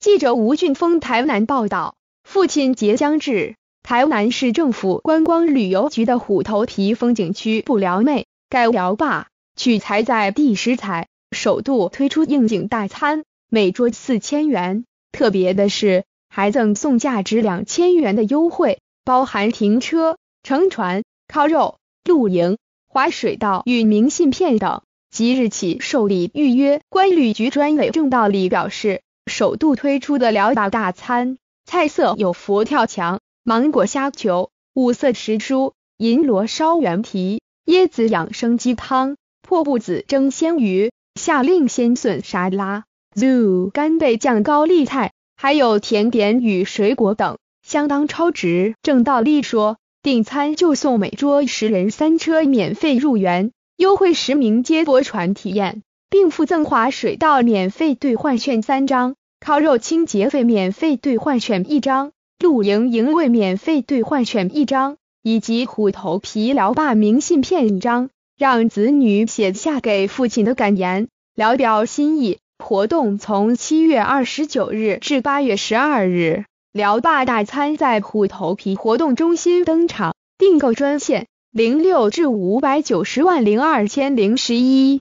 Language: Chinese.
记者吴俊峰台南报道，父亲节将至，台南市政府观光旅游局的虎头皮风景区不撩妹、盖聊坝，取材在地食材，首度推出应景大餐，每桌四千元。特别的是，还赠送价值两千元的优惠，包含停车、乘船、烤肉、露营、滑水道与明信片等。即日起受理预约，关旅局专委郑道理表示。首度推出的寮大大餐，菜色有佛跳墙、芒果虾球、五色时蔬、银罗烧圆蹄、椰子养生鸡汤、破布子蒸鲜鱼、夏令鲜笋沙拉、zoo 干贝酱高丽菜，还有甜点与水果等，相当超值。正道利说，订餐就送每桌十人三车免费入园，优惠实名接驳船体验。并附赠华水稻免费兑换券三张，烤肉清洁费免费兑换券一张，露营营位免费兑换券一张，以及虎头皮聊霸明信片一张，让子女写下给父亲的感言，聊表心意。活动从七月二十九日至八月十二日，聊霸大餐在虎头皮活动中心登场。订购专线零六至五百九十万零二千零十一。